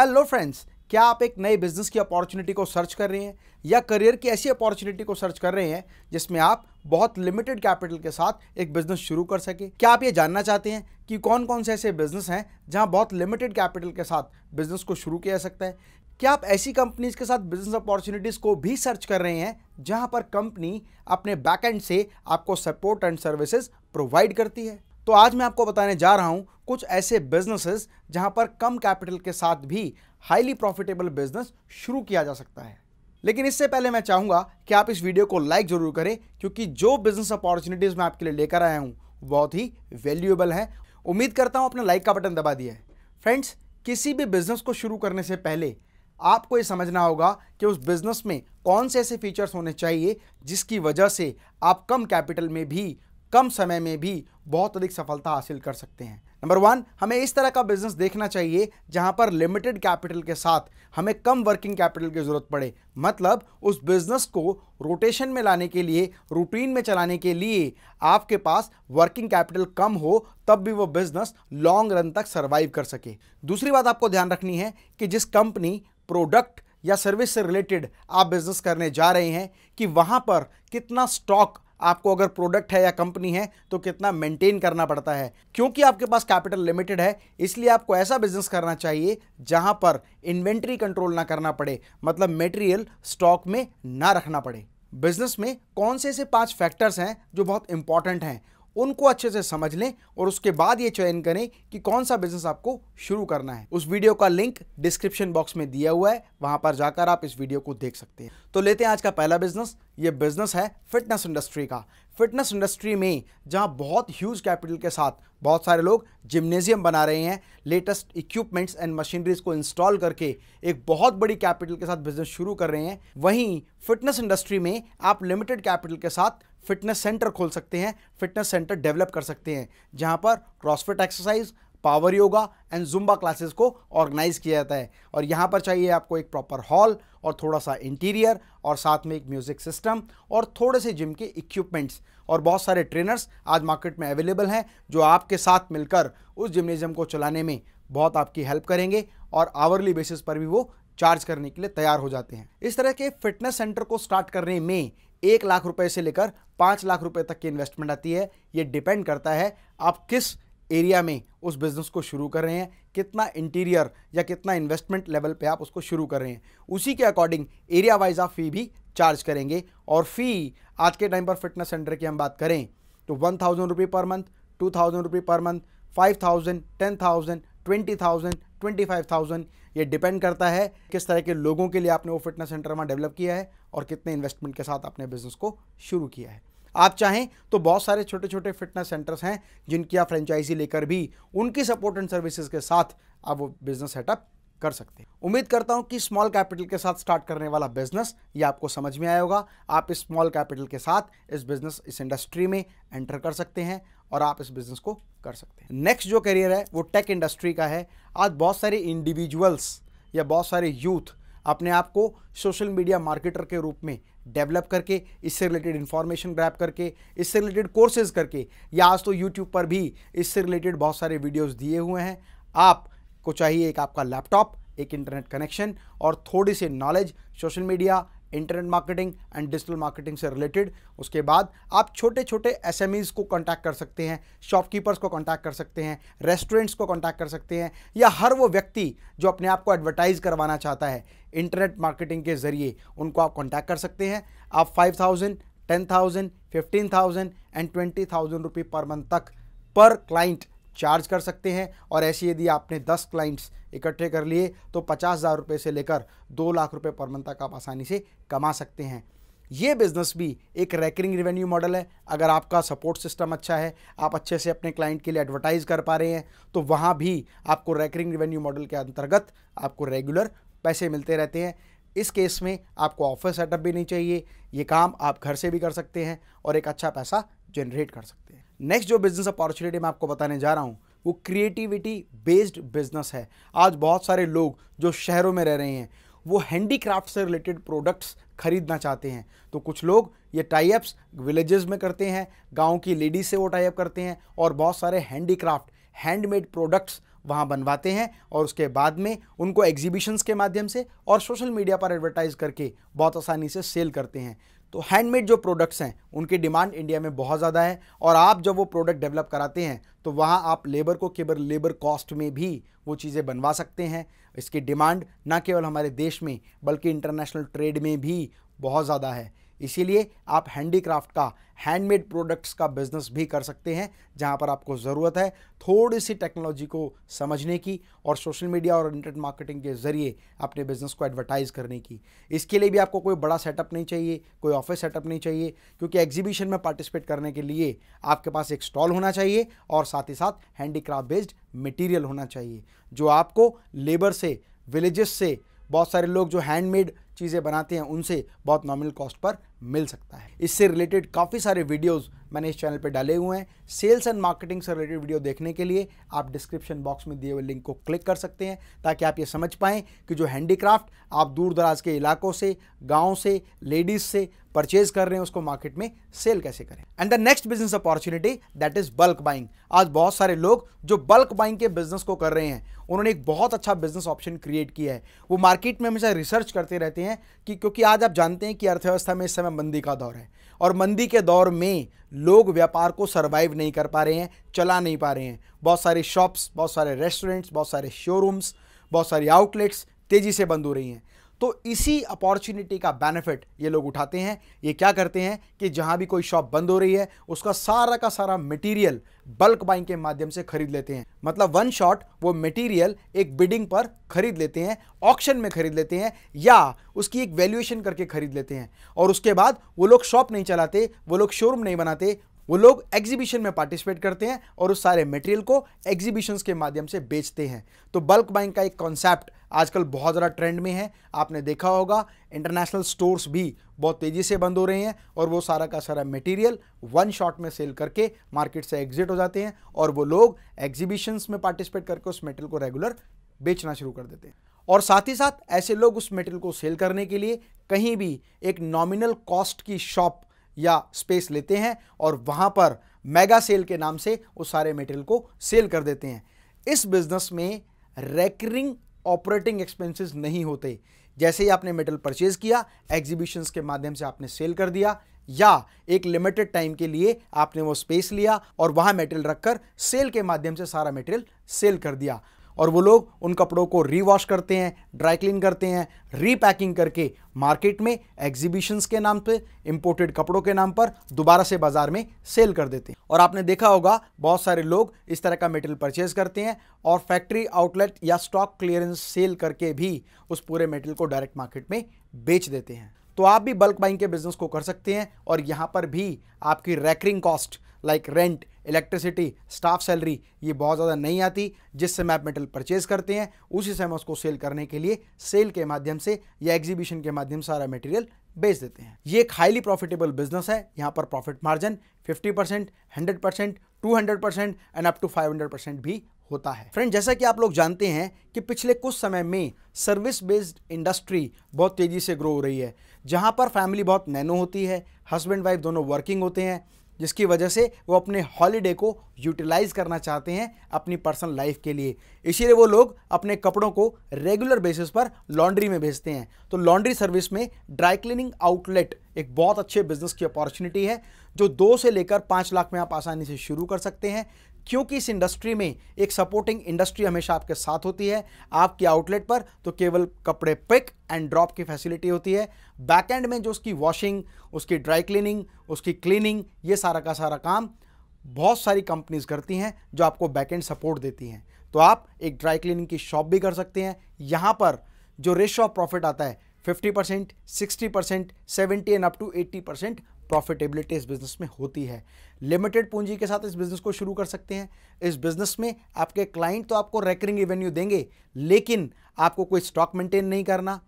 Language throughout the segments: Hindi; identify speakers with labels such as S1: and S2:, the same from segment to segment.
S1: हेलो फ्रेंड्स क्या आप एक नए बिजनेस की अपॉर्चुनिटी को सर्च कर रहे हैं या करियर की ऐसी अपॉर्चुनिटी को सर्च कर रहे हैं जिसमें आप बहुत लिमिटेड कैपिटल के साथ एक बिजनेस शुरू कर सके क्या आप ये जानना चाहते हैं कि कौन कौन से ऐसे बिजनेस हैं जहां बहुत लिमिटेड कैपिटल के साथ बिजनेस को शुरू किया जा सकता है क्या आप ऐसी कंपनीज के साथ बिजनेस अपॉर्चुनिटीज़ को भी सर्च कर रहे हैं जहां पर कंपनी अपने बैकएंड से आपको सपोर्ट एंड सर्विसेज प्रोवाइड करती है तो आज मैं आपको बताने जा रहा हूँ कुछ ऐसे बिजनेसेस जहाँ पर कम कैपिटल के साथ भी हाईली प्रॉफिटेबल बिजनेस शुरू किया जा सकता है लेकिन इससे पहले मैं चाहूँगा कि आप इस वीडियो को लाइक ज़रूर करें क्योंकि जो बिजनेस अपॉर्चुनिटीज़ मैं आपके लिए लेकर आया हूँ बहुत ही वैल्यूएबल है उम्मीद करता हूँ अपने लाइक का बटन दबा दिया है फ्रेंड्स किसी भी बिजनेस को शुरू करने से पहले आपको ये समझना होगा कि उस बिजनेस में कौन से ऐसे फीचर्स होने चाहिए जिसकी वजह से आप कम कैपिटल में भी कम समय में भी बहुत अधिक सफलता हासिल कर सकते हैं नंबर वन हमें इस तरह का बिजनेस देखना चाहिए जहां पर लिमिटेड कैपिटल के साथ हमें कम वर्किंग कैपिटल की ज़रूरत पड़े मतलब उस बिजनेस को रोटेशन में लाने के लिए रूटीन में चलाने के लिए आपके पास वर्किंग कैपिटल कम हो तब भी वो बिजनेस लॉन्ग रन तक सर्वाइव कर सके दूसरी बात आपको ध्यान रखनी है कि जिस कंपनी प्रोडक्ट या सर्विस से रिलेटेड आप बिजनेस करने जा रहे हैं कि वहाँ पर कितना स्टॉक आपको अगर प्रोडक्ट है या कंपनी है तो कितना मेंटेन करना पड़ता है क्योंकि आपके पास कैपिटल लिमिटेड है इसलिए आपको ऐसा बिजनेस करना चाहिए जहां पर इन्वेंट्री कंट्रोल ना करना पड़े मतलब मेटेरियल स्टॉक में ना रखना पड़े बिजनेस में कौन से ऐसे पांच फैक्टर्स हैं जो बहुत इंपॉर्टेंट हैं उनको अच्छे से समझ लें और उसके बाद ये चयन करें कि कौन सा बिजनेस आपको शुरू करना है उस वीडियो का लिंक डिस्क्रिप्शन बॉक्स में दिया हुआ है वहां पर जाकर आप इस वीडियो को देख सकते हैं तो लेते हैं आज का पहला बिजनेस ये बिजनेस है फिटनेस इंडस्ट्री का फिटनेस इंडस्ट्री में जहाँ बहुत ह्यूज कैपिटल के साथ बहुत सारे लोग जिम्नेजियम बना रहे हैं लेटेस्ट इक्विपमेंट्स एंड मशीनरीज को इंस्टॉल करके एक बहुत बड़ी कैपिटल के साथ बिजनेस शुरू कर रहे हैं वहीं फिटनेस इंडस्ट्री में आप लिमिटेड कैपिटल के साथ फिटनेस सेंटर खोल सकते हैं फिटनेस सेंटर डेवलप कर सकते हैं जहाँ पर crossfit exercise power yoga and zumba classes को ऑर्गेनाइज किया जाता है और यहाँ पर चाहिए आपको एक प्रॉपर हॉल और थोड़ा सा इंटीरियर और साथ में एक म्यूज़िक सिस्टम और थोड़े से जिम के इक्विपमेंट्स और बहुत सारे ट्रेनर्स आज मार्केट में अवेलेबल हैं जो आपके साथ मिलकर उस जिमनेजियम को चलाने में बहुत आपकी हेल्प करेंगे और आवरली बेसिस पर भी वो चार्ज करने के लिए तैयार हो जाते हैं इस तरह के फिटनेस सेंटर को स्टार्ट करने में एक लाख रुपए से लेकर पाँच लाख रुपए तक की इन्वेस्टमेंट आती है ये डिपेंड करता है आप किस एरिया में उस बिज़नेस को शुरू कर रहे हैं कितना इंटीरियर या कितना इन्वेस्टमेंट लेवल पे आप उसको शुरू कर रहे हैं उसी के अकॉर्डिंग एरिया वाइज आप फ़ी भी चार्ज करेंगे और फ़ी आज के टाइम पर फिटनेस सेंटर की हम बात करें तो वन थाउजेंड रुपये पर मंथ टू थाउजेंड रुपये per month five thousand ten thousand twenty thousand twenty five thousand ये डिपेंड करता है किस तरह के लोगों के लिए आपने वो फिटनेस सेंटर वहाँ डेवलप किया है और कितने इन्वेस्टमेंट के साथ आपने बिजनेस को शुरू किया है आप चाहें तो बहुत सारे छोटे छोटे फिटनेस सेंटर्स हैं जिनकी आप फ्रेंचाइजी लेकर भी उनकी सपोर्ट एंड सर्विसेज के साथ आप वो बिजनेस सेटअप कर सकते हैं उम्मीद करता हूं कि स्मॉल कैपिटल के साथ स्टार्ट करने वाला बिजनेस ये आपको समझ में आया होगा आप इस स्मॉल कैपिटल के साथ इस बिजनेस इस इंडस्ट्री में एंटर कर सकते हैं और आप इस बिजनेस को कर सकते हैं नेक्स्ट जो करियर है वो टेक इंडस्ट्री का है आज बहुत सारे इंडिविजुअल्स या बहुत सारे यूथ अपने आप को सोशल मीडिया मार्केटर के रूप में डेवलप करके इससे रिलेटेड इन्फॉर्मेशन ग्रैप करके इससे रिलेटेड कोर्सेज करके या आज तो यूट्यूब पर भी इससे रिलेटेड बहुत सारे वीडियोज़ दिए हुए हैं आप को चाहिए एक आपका लैपटॉप एक इंटरनेट कनेक्शन और थोड़ी सी knowledge social media internet marketing and digital marketing से रिलेटेड उसके बाद आप छोटे छोटे एस को कॉन्टैक्ट कर सकते हैं शॉपकीपर्स को कॉन्टैक्ट कर सकते हैं रेस्टोरेंट्स को कॉन्टैक्ट कर सकते हैं या हर वो व्यक्ति जो अपने आप को एडवर्टाइज करवाना चाहता है इंटरनेट मार्केटिंग के जरिए उनको आप कॉन्टैक्ट कर सकते हैं आप five thousand ten thousand fifteen thousand and twenty thousand rupee per month तक पर क्लाइंट चार्ज कर सकते हैं और ऐसे यदि आपने दस क्लाइंट्स इकट्ठे कर लिए तो पचास हज़ार रुपये से लेकर दो लाख रुपये पर मंथ तक आप आसानी से कमा सकते हैं ये बिज़नेस भी एक रैकरिंग रिवेन्यू मॉडल है अगर आपका सपोर्ट सिस्टम अच्छा है आप अच्छे से अपने क्लाइंट के लिए एडवर्टाइज़ कर पा रहे हैं तो वहाँ भी आपको रैकरिंग रिवेन्यू मॉडल के अंतर्गत आपको रेगुलर पैसे मिलते रहते हैं इस केस में आपको ऑफिस सेटअप भी नहीं चाहिए ये काम आप घर से भी कर सकते हैं और एक अच्छा पैसा जनरेट कर सकते हैं नेक्स्ट जो बिजनेस अपॉर्चुनिटी मैं आपको बताने जा रहा हूँ वो क्रिएटिविटी बेस्ड बिजनेस है आज बहुत सारे लोग जो शहरों में रह रहे हैं वो हैंडीक्राफ्ट से रिलेटेड प्रोडक्ट्स खरीदना चाहते हैं तो कुछ लोग ये टाइप्स विलेजेस में करते हैं गांव की लेडीज से वो टाइप करते हैं और बहुत सारे हैंडीक्राफ्ट हैंडमेड प्रोडक्ट्स वहाँ बनवाते हैं और उसके बाद में उनको एग्जीबिशंस के माध्यम से और सोशल मीडिया पर एडवर्टाइज करके बहुत आसानी से सेल करते हैं तो हैंडमेड जो प्रोडक्ट्स हैं उनकी डिमांड इंडिया में बहुत ज़्यादा है और आप जब वो प्रोडक्ट डेवलप कराते हैं तो वहाँ आप लेबर को केवल लेबर कॉस्ट में भी वो चीज़ें बनवा सकते हैं इसकी डिमांड ना केवल हमारे देश में बल्कि इंटरनेशनल ट्रेड में भी बहुत ज़्यादा है इसीलिए आप हैंडीक्राफ्ट का हैंडमेड प्रोडक्ट्स का बिजनेस भी कर सकते हैं जहां पर आपको ज़रूरत है थोड़ी सी टेक्नोलॉजी को समझने की और सोशल मीडिया और इंटरनेट मार्केटिंग के ज़रिए अपने बिजनेस को एडवर्टाइज़ करने की इसके लिए भी आपको कोई बड़ा सेटअप नहीं चाहिए कोई ऑफिस सेटअप नहीं चाहिए क्योंकि एग्जीबिशन में पार्टिसिपेट करने के लिए आपके पास एक स्टॉल होना चाहिए और साथ ही साथ हैंडीक्राफ्ट बेस्ड मटीरियल होना चाहिए जो आपको लेबर से विलेजेस से बहुत सारे लोग जो हैंडमेड चीज़ें बनाते हैं उनसे बहुत नॉर्मल कॉस्ट पर मिल सकता है इससे रिलेटेड काफ़ी सारे वीडियोस मैंने इस चैनल पर डाले हुए हैं सेल्स एंड मार्केटिंग से रिलेटेड वीडियो देखने के लिए आप डिस्क्रिप्शन बॉक्स में दिए हुए लिंक को क्लिक कर सकते हैं ताकि आप ये समझ पाएँ कि जो हैंडीक्राफ्ट आप दूर दराज के इलाकों से गाँव से लेडीज़ से परचेज कर रहे हैं उसको मार्केट में सेल कैसे करें and the next business opportunity that is bulk buying आज बहुत सारे लोग जो बल्क बाइंग के बिजनेस को कर रहे हैं उन्होंने एक बहुत अच्छा बिजनेस ऑप्शन क्रिएट किया है वो मार्केट में हमेशा रिसर्च करते रहते हैं हैं कि क्योंकि आज आप जानते हैं कि अर्थव्यवस्था में इस समय मंदी का दौर है और मंदी के दौर में लोग व्यापार को सर्वाइव नहीं कर पा रहे हैं चला नहीं पा रहे हैं बहुत सारे शॉप्स बहुत सारे रेस्टोरेंट्स बहुत सारे शोरूम्स बहुत सारी आउटलेट्स तेज़ी से बंद हो रही हैं तो इसी अपॉर्चुनिटी का बेनिफिट ये लोग उठाते हैं ये क्या करते हैं कि जहाँ भी कोई शॉप बंद हो रही है उसका सारा का सारा मटेरियल बल्क बाइंग के माध्यम से खरीद लेते हैं मतलब वन शॉट वो मटेरियल एक बिडिंग पर खरीद लेते हैं ऑक्शन में खरीद लेते हैं या उसकी एक वैल्यूएशन करके खरीद लेते हैं और उसके बाद वो लोग शॉप नहीं चलाते वो लोग शोरूम नहीं बनाते वो लोग एग्जीबिशन में पार्टिसिपेट करते हैं और उस सारे मटेरियल को एग्जीबिशंस के माध्यम से बेचते हैं तो बल्क बाइंग का एक कॉन्सेप्ट आजकल बहुत ज़्यादा ट्रेंड में है आपने देखा होगा इंटरनेशनल स्टोर्स भी बहुत तेज़ी से बंद हो रहे हैं और वो सारा का सारा मटेरियल वन शॉट में सेल करके मार्केट से एग्जिट हो जाते हैं और वो लोग एग्जीबिशंस में पार्टिसिपेट करके उस मेटेरियल को रेगुलर बेचना शुरू कर देते हैं और साथ ही साथ ऐसे लोग उस मेटेरियल को सेल करने के लिए कहीं भी एक नॉमिनल कॉस्ट की शॉप या स्पेस लेते हैं और वहाँ पर मेगा सेल के नाम से उस सारे मटेरियल को सेल कर देते हैं इस बिजनेस में रेकरिंग ऑपरेटिंग एक्सपेंसेस नहीं होते जैसे ही आपने मेटल परचेज किया एग्जीबिशंस के माध्यम से आपने सेल कर दिया या एक लिमिटेड टाइम के लिए आपने वो स्पेस लिया और वहाँ मेटेरियल रखकर सेल के माध्यम से सारा मेटेरियल सेल कर दिया और वो लोग उन कपड़ों को रीवॉश करते हैं ड्राई क्लीन करते हैं रीपैकिंग करके मार्केट में एग्जीबिशंस के नाम पे इंपोर्टेड कपड़ों के नाम पर दोबारा से बाजार में सेल कर देते हैं और आपने देखा होगा बहुत सारे लोग इस तरह का मेटेरियल परचेज करते हैं और फैक्ट्री आउटलेट या स्टॉक क्लियरेंस सेल करके भी उस पूरे मेटेरियल को डायरेक्ट मार्केट में बेच देते हैं तो आप भी बल्क बाइंग के बिजनेस को कर सकते हैं और यहाँ पर भी आपकी recurring cost like rent electricity staff salary ये बहुत ज़्यादा नहीं आती जिस समय आप मेटल परचेज करते हैं उसी समय उसको सेल करने के लिए सेल के माध्यम से या एग्जीबिशन के माध्यम से सारा मटेरियल बेच देते हैं ये एक हाईली प्रॉफिटेबल बिजनेस है यहाँ पर profit margin 50 percent hundred percent two hundred percent and up to five hundred percent भी होता है फ्रेंड जैसा कि आप लोग जानते हैं कि पिछले कुछ समय में सर्विस बेस्ड इंडस्ट्री बहुत तेज़ी से ग्रो हो रही है जहाँ पर फैमिली बहुत नैनो होती है हस्बैंड वाइफ दोनों वर्किंग होते हैं जिसकी वजह से वो अपने हॉलीडे को यूटिलाइज़ करना चाहते हैं अपनी पर्सनल लाइफ के लिए इसीलिए वो लोग अपने कपड़ों को रेगुलर बेसिस पर लॉन्ड्री में भेजते हैं तो लॉन्ड्री सर्विस में ड्राई क्लीनिंग आउटलेट एक बहुत अच्छे बिजनेस की अपॉर्चुनिटी है जो दो से लेकर पाँच लाख में आप आसानी से शुरू कर सकते हैं क्योंकि इस इंडस्ट्री में एक सपोर्टिंग इंडस्ट्री हमेशा आपके साथ होती है आपके आउटलेट पर तो केवल कपड़े पिक एंड ड्रॉप की फैसिलिटी होती है बैक एंड में जो उसकी वॉशिंग उसकी ड्राई क्लीनिंग उसकी क्लीनिंग ये सारा का सारा काम बहुत सारी कंपनीज करती हैं जो आपको बैक एंड सपोर्ट देती हैं तो आप एक ड्राई क्लीनिंग की शॉप भी कर सकते हैं यहाँ पर जो रेशो ऑफ प्रॉफिट आता है 50 percent sixty percent seventy and up to eighty percent profitability इस बिज़नेस में होती है लिमिटेड पूंजी के साथ इस बिज़नेस को शुरू कर सकते हैं इस बिज़नेस में आपके क्लाइंट तो आपको रेकरिंग रेवेन्यू देंगे लेकिन आपको कोई स्टॉक मेंटेन नहीं करना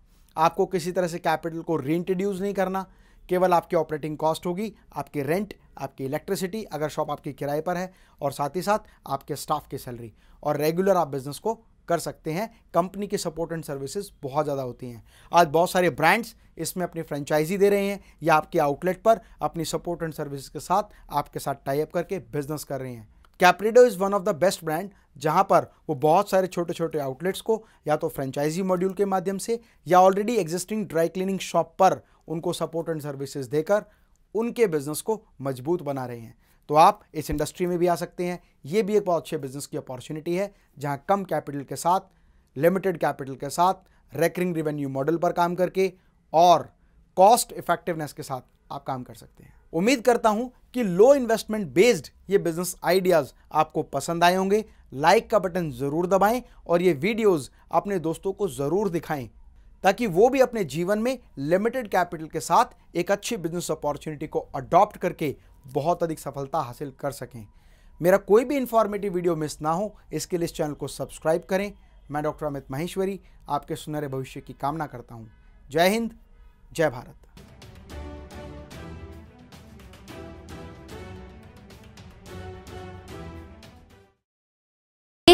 S1: आपको किसी तरह से कैपिटल को रीइंट्रोड्यूस नहीं करना केवल आपकी ऑपरेटिंग कॉस्ट होगी आपके रेंट आपकी इलेक्ट्रिसिटी अगर शॉप आपके किराए पर है और साथ ही साथ आपके स्टाफ की सैलरी और रेगुलर आप बिज़नेस को कर सकते हैं कंपनी के सपोर्ट एंड सर्विसेज बहुत ज़्यादा होती हैं आज बहुत सारे ब्रांड्स इसमें अपनी फ्रेंचाइजी दे रहे हैं या आपके आउटलेट पर अपनी सपोर्ट एंड सर्विसेज के साथ आपके साथ टाइप करके बिजनेस कर रहे हैं Caprido is one of the best brand जहां पर वो बहुत सारे छोटे छोटे आउटलेट्स को या तो फ्रेंचाइजी मॉड्यूल के माध्यम से या already existing dry cleaning shop पर उनको सपोर्ट एंड सर्विसेज देकर उनके बिजनेस को मजबूत बना रहे हैं तो आप इस इंडस्ट्री में भी आ सकते हैं ये भी एक बहुत अच्छे बिजनेस की अपॉर्चुनिटी है जहाँ कम कैपिटल के साथ लिमिटेड कैपिटल के साथ रेकरिंग रिवेन्यू मॉडल पर काम करके और कॉस्ट इफेक्टिवनेस के साथ आप काम कर सकते हैं उम्मीद करता हूं कि लो इन्वेस्टमेंट बेस्ड ये बिजनेस आइडियाज आपको पसंद आए होंगे लाइक का बटन जरूर दबाएं और ये वीडियोस अपने दोस्तों को जरूर दिखाएं ताकि वो भी अपने जीवन में लिमिटेड कैपिटल के साथ एक अच्छी बिजनेस अपॉर्चुनिटी को अडॉप्ट करके बहुत अधिक सफलता हासिल कर सकें मेरा कोई भी इंफॉर्मेटिव वीडियो मिस ना हो इसके लिए इस चैनल को सब्सक्राइब करें मैं डॉक्टर अमित महेश्वरी आपके सुनहरे भविष्य की कामना करता हूँ जय हिंद जय भारत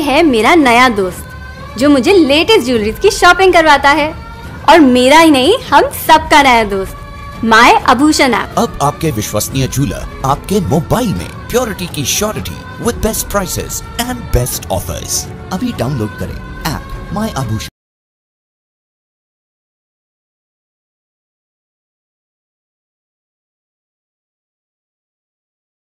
S1: है मेरा नया दोस्त जो मुझे लेटेस्ट ज्वेलरीज की शॉपिंग करवाता है और मेरा ही नहीं हम सबका नया दोस्त माय अभूषण ऐप अब आपके विश्वसनीय झूला आपके मोबाइल में प्योरिटी की surety with best prices and best offers अभी डाउनलोड करें ऐप माय आभूषण